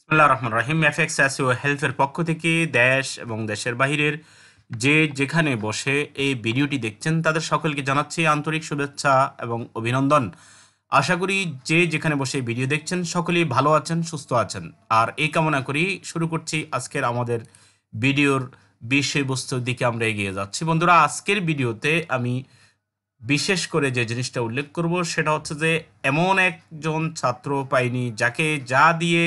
বিসমুল্লাহ রহমান রহিম এফএক্স অ্যাসিও হেলথের পক্ষ থেকে দেশ এবং দেশের বাহিরের যে যেখানে বসে এই ভিডিওটি দেখছেন তাদের সকলকে জানাচ্ছি আন্তরিক শুভেচ্ছা এবং অভিনন্দন আশা করি যে যেখানে বসে ভিডিও দেখছেন সকলেই ভালো আছেন সুস্থ আছেন আর এই কামনা করি শুরু করছি আজকের আমাদের ভিডিওর বিষয়বস্তুর দিকে আমরা এগিয়ে যাচ্ছি বন্ধুরা আজকের ভিডিওতে আমি বিশেষ করে যে জিনিসটা উল্লেখ করব সেটা হচ্ছে যে এমন একজন ছাত্র পাইনি যাকে যা দিয়ে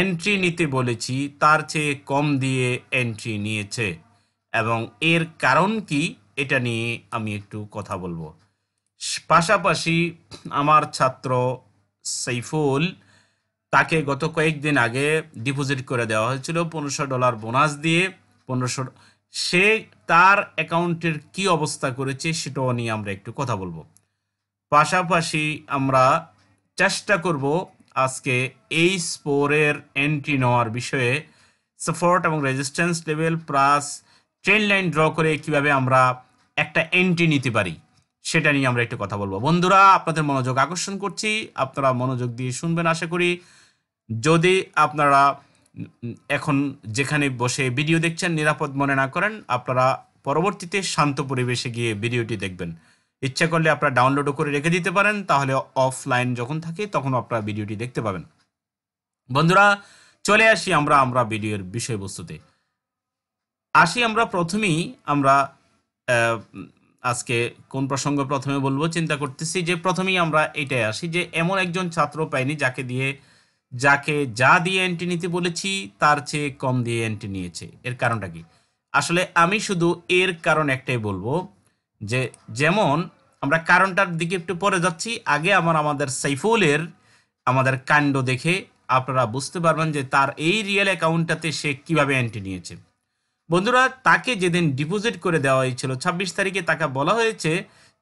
এন্ট্রি নিতে বলেছি তার চেয়ে কম দিয়ে এন্ট্রি নিয়েছে এবং এর কারণ কি এটা নিয়ে আমি একটু কথা বলবো পাশাপাশি আমার ছাত্র সাইফুল তাকে গত কয়েকদিন আগে ডিপোজিট করে দেওয়া হয়েছিল পনেরোশো ডলার বোনাস দিয়ে পনেরোশো সে তার অ্যাকাউন্টের কি অবস্থা করেছে সেটাও নিয়ে আমরা একটু কথা বলবো পাশাপাশি আমরা চেষ্টা করব আজকে এই স্পোরের এন্ট্রি নেওয়ার বিষয়ে সাপোর্ট এবং resistance level plus trend line draw করে কিভাবে আমরা একটা এন্ট্রি নিতে পারি সেটা নিয়ে আমরা একটু কথা বলবো বন্ধুরা আপনাদের মনোযোগ আকর্ষণ করছি আপনারা মনোযোগ দিয়ে শুনবেন আশা করি যদি আপনারা এখন যেখানে বসে ভিডিও দেখছেন নিরাপদ মনে না করেন আপনারা পরবর্তীতে শান্ত পরিবেশে গিয়ে ভিডিওটি দেখবেন ইচ্ছা করলে আপনারা ডাউনলোডও করে রেখে দিতে পারেন তাহলে অফলাইন যখন থাকে তখন আপনারা ভিডিওটি দেখতে পাবেন বন্ধুরা চলে আসি আমরা আমরা ভিডিওর বিষয়বস্তুতে আসি আমরা প্রথমেই আমরা আজকে কোন প্রসঙ্গ প্রথমে বলবো চিন্তা করতেছি যে প্রথমেই আমরা এটাই আসি যে এমন একজন ছাত্র পাইনি যাকে দিয়ে যাকে যা দিয়ে এন্ট্রি নিতে বলেছি তার চেয়ে কম দিয়ে এন্ট্রি নিয়েছে এর কারণটা কি আসলে আমি শুধু এর কারণ একটাই বলবো যে যেমন আমরা কারণটার দিকে একটু পরে যাচ্ছি আগে আমার আমাদের সাইফুলের আমাদের কাণ্ড দেখে আপনারা বুঝতে পারবেন যে তার এই রিয়েল অ্যাকাউন্টটাতে সে কিভাবে এন্ট্রি নিয়েছে বন্ধুরা তাকে যেদিন ডিপোজিট করে দেওয়া হয়েছিল ২৬ তারিখে তাকে বলা হয়েছে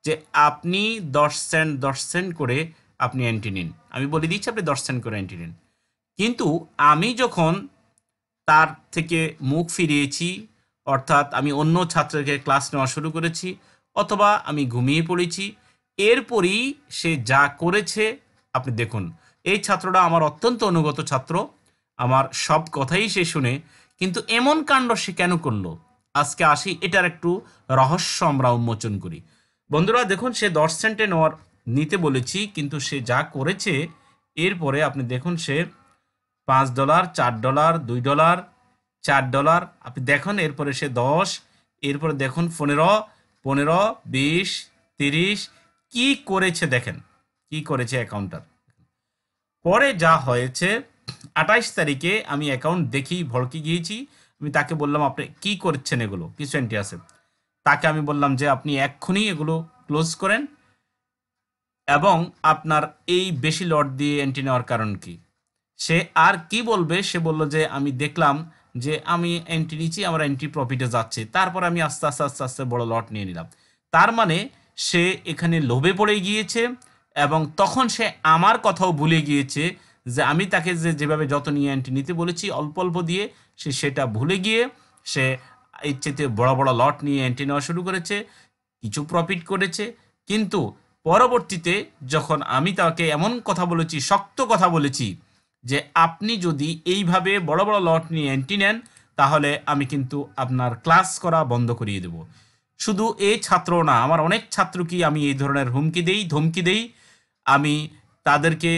যে আপনি দশ সেন্ট দশ সেন্ট করে আপনি এন্ট্রি নিন আমি বলে দিচ্ছি আপনি দশ সেন্ট করে এন্ট্রি নিন কিন্তু আমি যখন তার থেকে মুখ ফিরিয়েছি অর্থাৎ আমি অন্য ছাত্রকে ক্লাস নেওয়া শুরু করেছি অথবা আমি ঘুমিয়ে পড়েছি এরপরই সে যা করেছে আপনি দেখুন এই ছাত্রটা আমার অত্যন্ত অনুগত ছাত্র আমার সব কথাই সে শুনে কিন্তু এমন কাণ্ড সে কেন করলো আজকে আসি এটার একটু রহস্য আমরা উন্মোচন করি বন্ধুরা দেখুন সে দশ সেন্টে নেওয়ার নিতে বলেছি কিন্তু সে যা করেছে এরপরে আপনি দেখুন সে পাঁচ ডলার চার ডলার দুই ডলার চার ডলার আপনি দেখুন এরপরে সে দশ এরপরে দেখুন পনেরো পনেরো বিশ তিরিশ কি করেছে দেখেন কি করেছে অ্যাকাউন্টটার পরে যা হয়েছে আঠাশ তারিখে আমি অ্যাকাউন্ট দেখি ভড়কে গিয়েছি আমি তাকে বললাম আপনি কি করছেন এগুলো কিছু এন্ট্রি আছে তাকে আমি বললাম যে আপনি এক্ষুনি এগুলো ক্লোজ করেন এবং আপনার এই বেশি লট দিয়ে এন্ট্রি নেওয়ার কারণ কি সে আর কি বলবে সে বলল যে আমি দেখলাম যে আমি এন্ট্রি নিচ্ছি আমার এন্ট্রি প্রফিটে যাচ্ছে তারপর আমি আস্তে আস্তে আস্তে আস্তে বড় লট নিয়ে নিলাম তার মানে সে এখানে লোভে পড়ে গিয়েছে এবং তখন সে আমার কথাও ভুলে গিয়েছে যে আমি তাকে যে যেভাবে যত নিয়ে এন্ট্রি নিতে বলেছি অল্প অল্প দিয়ে সে সেটা ভুলে গিয়ে সে ইচ্ছেতে বড় বড় লট নিয়ে এন্ট্রি নেওয়া শুরু করেছে কিছু প্রফিট করেছে কিন্তু পরবর্তীতে যখন আমি তাকে এমন কথা বলেছি শক্ত কথা বলেছি যে আপনি যদি এইভাবে বড় বড় লট নিয়ে এন্ট্রি নেন তাহলে আমি কিন্তু আপনার ক্লাস করা বন্ধ করিয়ে দেব শুধু এই ছাত্র না আমার অনেক ছাত্রকেই আমি এই ধরনের হুমকি দেই ধমকি দেই আমি তাদেরকে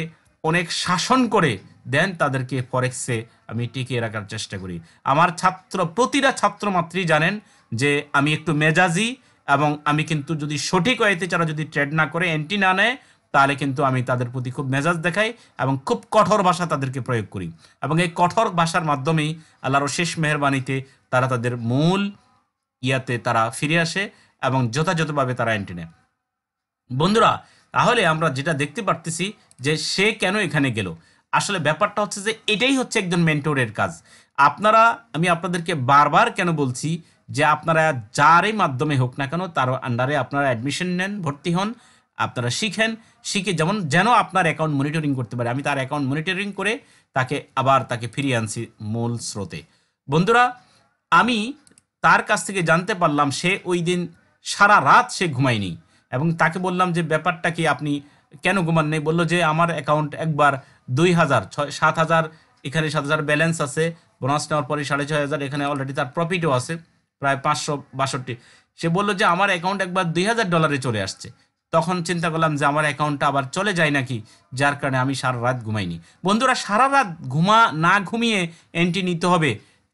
অনেক শাসন করে দেন তাদেরকে ফরেক্সে আমি টিকিয়ে রাখার চেষ্টা করি আমার ছাত্র প্রতিটা ছাত্রমাত্রী জানেন যে আমি একটু মেজাজি এবং আমি কিন্তু যদি সঠিক ওয়েতে যারা যদি ট্রেড না করে এন্ট্রি না নেয় তাহলে কিন্তু আমি তাদের প্রতি খুব মেজাজ দেখাই এবং খুব কঠোর ভাষা তাদেরকে প্রয়োগ করি এবং এই কঠোর ভাষার মাধ্যমেই আল্লাহর শেষ মেহরবানিতে তারা তাদের মূল ইয়াতে তারা ফিরে আসে এবং যথাযথভাবে তারা এন্ট্রি নেয় বন্ধুরা তাহলে আমরা যেটা দেখতে পারতেছি যে সে কেন এখানে গেল আসলে ব্যাপারটা হচ্ছে যে এটাই হচ্ছে একজন মেন্টরের কাজ আপনারা আমি আপনাদেরকে বারবার কেন বলছি যে আপনারা যারই মাধ্যমে হোক না কেন তার আন্ডারে আপনারা অ্যাডমিশন নেন ভর্তি হন আপনারা শিখেন শিখে যেমন যেন আপনার অ্যাকাউন্ট মনিটরিং করতে পারে আমি তার অ্যাকাউন্ট মনিটরিং করে তাকে আবার তাকে ফিরিয়ে আনছি মূল স্রোতে বন্ধুরা আমি তার কাছ থেকে জানতে পারলাম সে ওই দিন সারা রাত সে ঘুমায়নি এবং তাকে বললাম যে ব্যাপারটা কি আপনি কেন ঘুমান নেই বললো যে আমার অ্যাকাউন্ট একবার দুই হাজার ছয় সাত হাজার এখানে সাত হাজার ব্যালেন্স আছে বোনাস নেওয়ার পরে সাড়ে ছয় হাজার এখানে অলরেডি তার প্রফিটও আছে প্রায় পাঁচশো বাষট্টি সে বললো যে আমার অ্যাকাউন্ট একবার দুই হাজার ডলারে চলে আসছে তখন চিন্তা করলাম যে আমার অ্যাকাউন্টটা আবার চলে যায় নাকি যার কারণে আমি সারা রাত ঘুমাইনি বন্ধুরা সারা রাত ঘুমা না ঘুমিয়ে এন্ট্রি নিতে হবে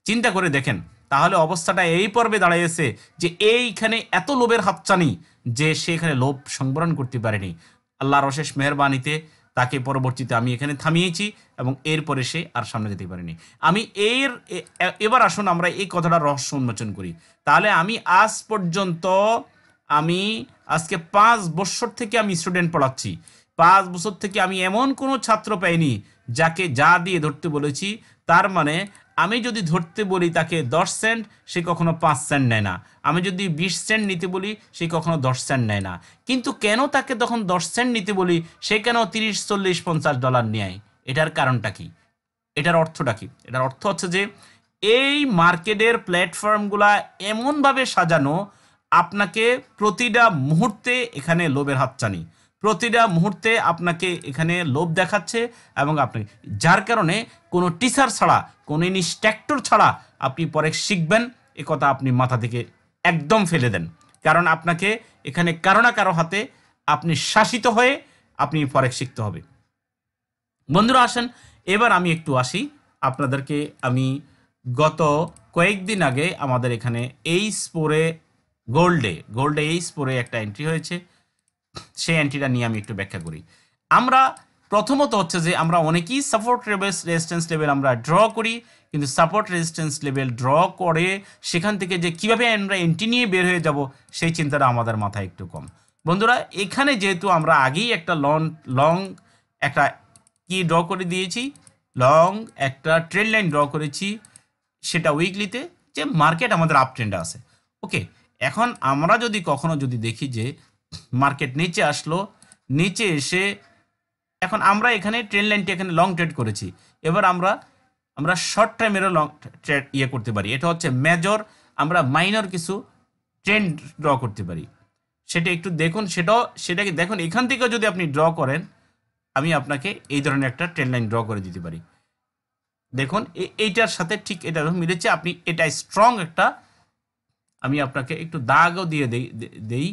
চিন্তা করে দেখেন তাহলে অবস্থাটা এই পর্বে দাঁড়িয়েছে যে এইখানে এত লোভের হাতচানি যে সে এখানে লোভ সংবরণ করতে পারেনি আল্লাহর অশেষ মেহরবানিতে তাকে পরবর্তীতে আমি এখানে থামিয়েছি এবং এরপরে সে আর সামনে যেতে পারেনি আমি এর এবার আসুন আমরা এই কথাটা রহস্য উন্মোচন করি তাহলে আমি আজ পর্যন্ত আমি আজকে পাঁচ বছর থেকে আমি স্টুডেন্ট পড়াচ্ছি পাঁচ বছর থেকে আমি এমন কোনো ছাত্র পাইনি যাকে যা দিয়ে ধরতে বলেছি তার মানে আমি যদি ধরতে বলি তাকে দশ সেন্ট সে কখনো পাঁচ সেন্ট নেয় না আমি যদি বিশ সেন্ট নিতে বলি সে কখনো দশ সেন্ট নেয় না কিন্তু কেন তাকে তখন দশ সেন্ট নিতে বলি সে কেন তিরিশ চল্লিশ পঞ্চাশ ডলার নেয় এটার কারণটা কি এটার অর্থটা কি এটার অর্থ হচ্ছে যে এই মার্কেটের প্ল্যাটফর্মগুলা এমনভাবে সাজানো আপনাকে প্রতিটা মুহূর্তে এখানে লোভের হাত চানি প্রতিটা মুহূর্তে আপনাকে এখানে লোভ দেখাচ্ছে এবং আপনাকে যার কারণে কোনো টিচার ছাড়া কোনো ইনস্ট্রাক্টর ছাড়া আপনি পরে শিখবেন এ কথা আপনি মাথা থেকে একদম ফেলে দেন কারণ আপনাকে এখানে কারো না কারো হাতে আপনি শাসিত হয়ে আপনি পরে শিখতে হবে বন্ধুরা আসেন এবার আমি একটু আসি আপনাদেরকে আমি গত কয়েকদিন আগে আমাদের এখানে এই স্পোরে গোল্ডে গোল্ডে এইস পরে একটা এন্ট্রি হয়েছে সেই এন্ট্রিটা নিয়ে আমি একটু ব্যাখ্যা করি আমরা প্রথমত হচ্ছে যে আমরা অনেকেই সাপোর্ট রেবেস রেজিস্ট্যান্স লেভেল আমরা ড্র করি কিন্তু সাপোর্ট রেজিস্ট্যান্স লেভেল ড্র করে সেখান থেকে যে কিভাবে আমরা এন্ট্রি নিয়ে বের হয়ে যাব সেই চিন্তাটা আমাদের মাথায় একটু কম বন্ধুরা এখানে যেহেতু আমরা আগেই একটা লং লং একটা কি ড্র করে দিয়েছি লং একটা ট্রেন লাইন ড্র করেছি সেটা উইকলিতে যে মার্কেট আমাদের আপ ট্রেন্ডে আছে ওকে এখন আমরা যদি কখনো যদি দেখি যে মার্কেট নিচে আসলো নিচে এসে এখন আমরা এখানে ট্রেন লাইনটি এখানে লং ট্রেড করেছি এবার আমরা আমরা শর্ট টাইমেরও লং ট্রেড ইয়ে করতে পারি এটা হচ্ছে মেজর আমরা মাইনর কিছু ট্রেন্ড ড্র করতে পারি সেটা একটু দেখুন সেটাও সেটাকে দেখুন এখান থেকেও যদি আপনি ড্র করেন আমি আপনাকে এই ধরনের একটা ট্রেন লাইন ড্র করে দিতে পারি দেখুন এইটার সাথে ঠিক এটা মিলেছে আপনি এটা স্ট্রং একটা আমি আপনাকে একটু দাগও দিয়ে দেই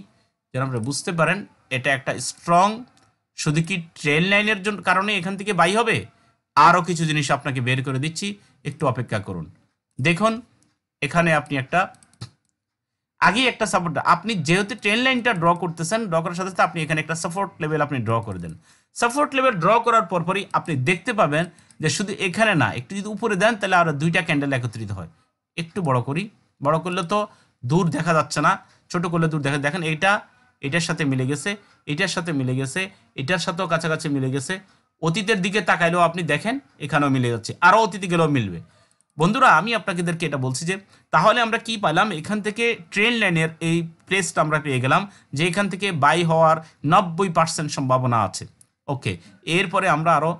যেন আপনারা বুঝতে পারেন এটা একটা স্ট্রং শুধু কি ট্রেন লাইনের জন্য কারণে এখান থেকে বাই হবে আরও কিছু জিনিস আপনাকে বের করে দিচ্ছি একটু অপেক্ষা করুন দেখুন এখানে আপনি একটা আগে একটা সাপোর্ট আপনি যেহেতু ট্রেন লাইনটা ড্র করতেছেন ড্র করার সাথে সাথে আপনি এখানে একটা সাপোর্ট লেভেল আপনি ড্র করে দেন সাপোর্ট লেভেল ড্র করার পরপরই আপনি দেখতে পাবেন যে শুধু এখানে না একটু যদি উপরে দেন তাহলে আরও দুইটা ক্যান্ডেল একত্রিত হয় একটু বড় করি বড় করলে তো দূর দেখা যাচ্ছে না ছোট করলে দূর দেখা দেখেন এটা এটার সাথে মিলে গেছে এটার সাথে মিলে গেছে এটার সাথেও কাছাকাছি মিলে গেছে অতীতের দিকে তাকাইলেও আপনি দেখেন এখানেও মিলে যাচ্ছে আরও অতীতে গেলেও মিলবে বন্ধুরা আমি আপনাদেরকে এটা বলছি যে তাহলে আমরা কি পেলাম এখান থেকে ট্রেন লাইনের এই প্লেসটা আমরা পেয়ে গেলাম যে এখান থেকে বাই হওয়ার নব্বই পার্সেন্ট সম্ভাবনা আছে ওকে এরপরে আমরা আরও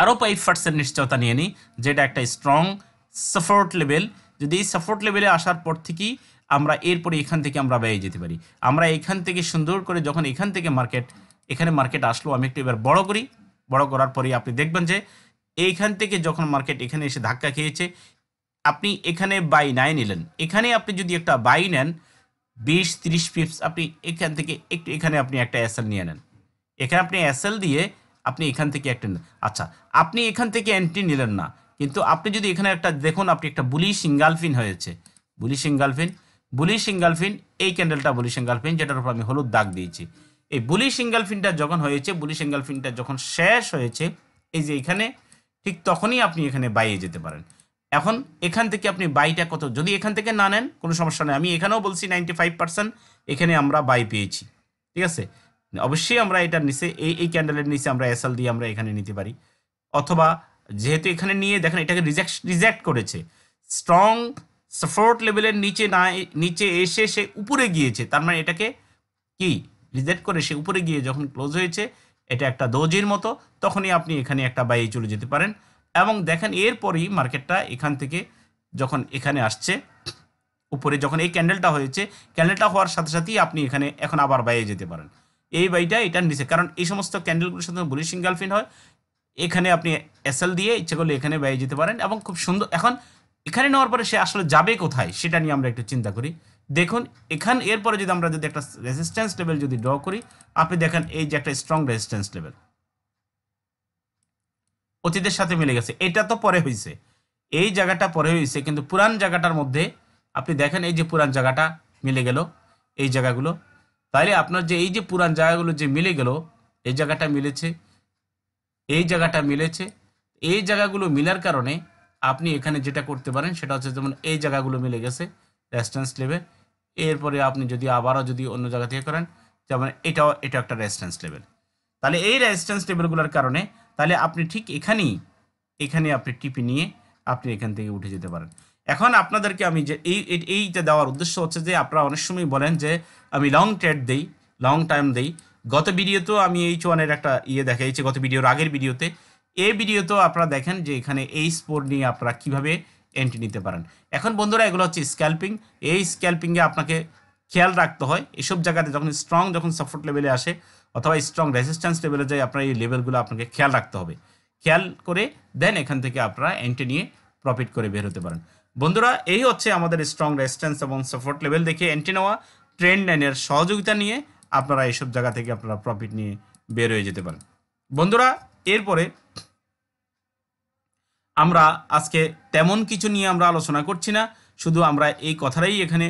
আরও ফাইভ পার্সেন্ট নিশ্চয়তা নিয়ে নিই যেটা একটা স্ট্রং সাপোর্ট লেভেল যদি এই সাপোর্ট লেভেলে আসার পর থেকেই আমরা এরপরে এখান থেকে আমরা ব্যয় যেতে পারি আমরা এখান থেকে সুন্দর করে যখন এখান থেকে মার্কেট এখানে মার্কেট আসলো আমি একটু এবার বড় করি বড় করার পরে আপনি দেখবেন যে এইখান থেকে যখন মার্কেট এখানে এসে ধাক্কা খেয়েছে আপনি এখানে বাই নাই নিলেন এখানে আপনি যদি একটা বাই নেন বিশ তিরিশ পিপস আপনি এখান থেকে একটু এখানে আপনি একটা এসএল নিয়ে নেন এখানে আপনি এসএল দিয়ে আপনি এখান থেকে একটা আচ্ছা আপনি এখান থেকে এন্ট্রি নিলেন না কিন্তু আপনি যদি এখানে একটা দেখুন আপনি একটা বুলি সিঙ্গালফিন হয়েছে বুলি সিঙ্গালফিন বুলি সিঙ্গালফিন এই ক্যান্ডেলটা বুলি সিঙ্গালফিন যেটার উপর আমি হলুদ দাগ দিয়েছি এই বুলি সিঙ্গালফিনটা যখন হয়েছে বুলি সিঙ্গালফিনটা যখন শেষ হয়েছে এই যে এখানে ঠিক তখনই আপনি এখানে বাইয়ে যেতে পারেন এখন এখান থেকে আপনি বাইটা কত যদি এখান থেকে না নেন কোনো সমস্যা নেই আমি এখানেও বলছি নাইনটি ফাইভ পার্সেন্ট এখানে আমরা বাই পেয়েছি ঠিক আছে অবশ্যই আমরা এটার নিচে এই এই ক্যান্ডেলের নিচে আমরা এসএল দিয়ে আমরা এখানে নিতে পারি অথবা যেহেতু এখানে নিয়ে দেখেন এটাকে রিজেক্ট রিজেক্ট করেছে স্ট্রং সাপোর্ট লেভেলের নিচে না নিচে এসে সে উপরে গিয়েছে তার মানে এটাকে কি রিজেক্ট করে সে উপরে গিয়ে যখন ক্লোজ হয়েছে এটা একটা দোজির মতো তখনই আপনি এখানে একটা বাইয়ে চলে যেতে পারেন এবং দেখেন এরপরই মার্কেটটা এখান থেকে যখন এখানে আসছে উপরে যখন এই ক্যান্ডেলটা হয়েছে ক্যান্ডেলটা হওয়ার সাথে সাথেই আপনি এখানে এখন আবার বাইয়ে যেতে পারেন এই বাইটা এটার নিচে কারণ এই সমস্ত ক্যান্ডেলগুলোর সাথে সিঙ্গাল ইঙ্গালফিন হয় এখানে আপনি এসএল দিয়ে ইচ্ছে করলে এখানে ব্যয় যেতে পারেন এবং খুব সুন্দর এখন এখানে নেওয়ার পরে সে আসলে যাবে কোথায় সেটা নিয়ে আমরা একটু চিন্তা করি দেখুন এখান এরপরে যদি আমরা যদি একটা রেজিস্ট্যান্স লেভেল যদি ড্র করি আপনি দেখেন এই যে একটা স্ট্রং রেজিস্ট্যান্স লেভেল অতীতের সাথে মিলে গেছে এটা তো পরে হয়েছে এই জায়গাটা পরে হয়েছে কিন্তু পুরান জায়গাটার মধ্যে আপনি দেখেন এই যে পুরান জায়গাটা মিলে গেল এই জায়গাগুলো তাইলে আপনার যে এই যে পুরান জায়গাগুলো যে মিলে গেল এই জায়গাটা মিলেছে এই জায়গাটা মিলেছে এই জায়গাগুলো মিলার কারণে আপনি এখানে যেটা করতে পারেন সেটা হচ্ছে যেমন এই জায়গাগুলো মিলে গেছে রেস্টেন্স লেভেল এরপরে আপনি যদি আবারও যদি অন্য জায়গা থেকে করেন যেমন এটাও এটা একটা রেজিস্ট্যান্স লেভেল তাহলে এই রেজিস্ট্যান্স লেভেলগুলোর কারণে তাহলে আপনি ঠিক এখানেই এখানে আপনি টিপি নিয়ে আপনি এখান থেকে উঠে যেতে পারেন এখন আপনাদেরকে আমি যে এই এইটা দেওয়ার উদ্দেশ্য হচ্ছে যে আপনারা অনেক সময় বলেন যে আমি লং ট্রেড দিই লং টাইম দিই গত ভিডিওতেও আমি এইচ ওয়ানের একটা ইয়ে দেখাইছি গত ভিডিওর আগের ভিডিওতে এ ভিডিওতেও আপনারা দেখেন যে এখানে এই স্পোর নিয়ে আপনারা কীভাবে এন্ট্রি নিতে পারেন এখন বন্ধুরা এগুলো হচ্ছে স্ক্যাল্পিং এই স্ক্যাল্পিংয়ে আপনাকে খেয়াল রাখতে হয় এসব জায়গাতে যখন স্ট্রং যখন সাপোর্ট লেভেলে আসে অথবা স্ট্রং রেজিস্ট্যান্স লেভেলে যায় আপনার এই লেভেলগুলো আপনাকে খেয়াল রাখতে হবে খেয়াল করে দেন এখান থেকে আপনারা এন্ট্রি নিয়ে প্রফিট করে বের হতে পারেন বন্ধুরা এই হচ্ছে আমাদের স্ট্রং রেজিস্ট্যান্স এবং সাপোর্ট লেভেল দেখে এন্ট্রি নেওয়া ট্রেন্ড লাইনের সহযোগিতা নিয়ে আপনারা এইসব জায়গা থেকে আপনারা প্রফিট নিয়ে বের হয়ে যেতে পারেন বন্ধুরা এরপরে আমরা আজকে তেমন কিছু নিয়ে আমরা আলোচনা করছি না শুধু আমরা এই কথাটাই এখানে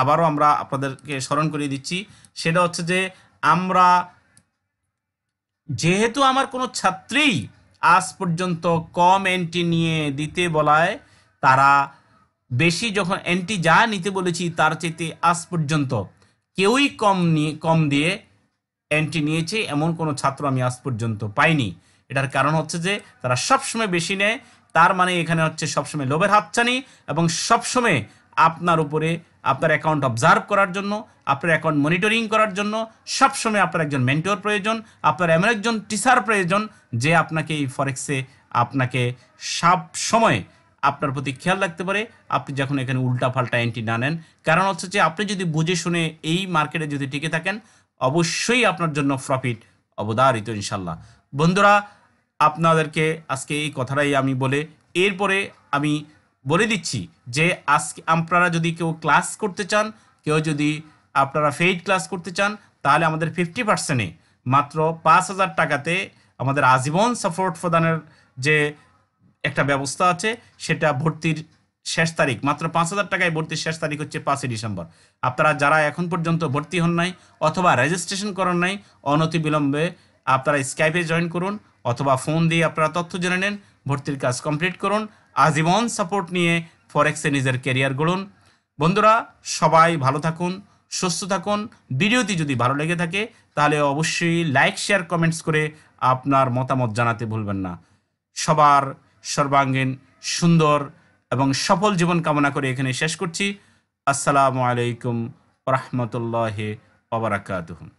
আবারও আমরা আপনাদেরকে স্মরণ করিয়ে দিচ্ছি সেটা হচ্ছে যে আমরা যেহেতু আমার কোনো ছাত্রী আজ পর্যন্ত কম এন্ট্রি নিয়ে দিতে বলায় তারা বেশি যখন এন্ট্রি যা নিতে বলেছি তার চেয়ে আজ পর্যন্ত কেউই কম নিয়ে কম দিয়ে এন্ট্রি নিয়েছে এমন কোনো ছাত্র আমি আজ পর্যন্ত পাইনি এটার কারণ হচ্ছে যে তারা সবসময় বেশি নেয় তার মানে এখানে হচ্ছে সবসময় লোভের হাতছানি এবং সবসময় আপনার উপরে আপনার অ্যাকাউন্ট অবজার্ভ করার জন্য আপনার অ্যাকাউন্ট মনিটরিং করার জন্য সবসময় আপনার একজন মেন্টর প্রয়োজন আপনার এমন একজন টিচার প্রয়োজন যে আপনাকে এই ফরেক্সে আপনাকে সব সময় আপনার প্রতি খেয়াল রাখতে পারে আপনি যখন এখানে উল্টা পাল্টা এন্ট্রি না নেন কারণ হচ্ছে যে আপনি যদি বুঝে শুনে এই মার্কেটে যদি টিকে থাকেন অবশ্যই আপনার জন্য প্রফিট অবদারিত ইনশাল্লাহ বন্ধুরা আপনাদেরকে আজকে এই কথাটাই আমি বলে এরপরে আমি বলে দিচ্ছি যে আজকে আপনারা যদি কেউ ক্লাস করতে চান কেউ যদি আপনারা ফেইড ক্লাস করতে চান তাহলে আমাদের ফিফটি পার্সেন্টে মাত্র পাঁচ হাজার টাকাতে আমাদের আজীবন সাপোর্ট প্রদানের যে একটা ব্যবস্থা আছে সেটা ভর্তির শেষ তারিখ মাত্র পাঁচ হাজার টাকায় ভর্তির শেষ তারিখ হচ্ছে পাঁচই ডিসেম্বর আপনারা যারা এখন পর্যন্ত ভর্তি হন নাই অথবা রেজিস্ট্রেশন করেন নাই অনতিবিলম্বে আপনারা স্কাইপে জয়েন করুন অথবা ফোন দিয়ে আপনারা তথ্য জেনে নেন ভর্তির কাজ কমপ্লিট করুন আজীবন সাপোর্ট নিয়ে ফরেক্সে নিজের কেরিয়ার গড়ুন বন্ধুরা সবাই ভালো থাকুন সুস্থ থাকুন ভিডিওটি যদি ভালো লেগে থাকে তাহলে অবশ্যই লাইক শেয়ার কমেন্টস করে আপনার মতামত জানাতে ভুলবেন না সবার সর্বাঙ্গীন সুন্দর এবং সফল জীবন কামনা করে এখানে শেষ করছি আসসালামু আলাইকুম রহমতুল্লাহ ওবরাকাতহম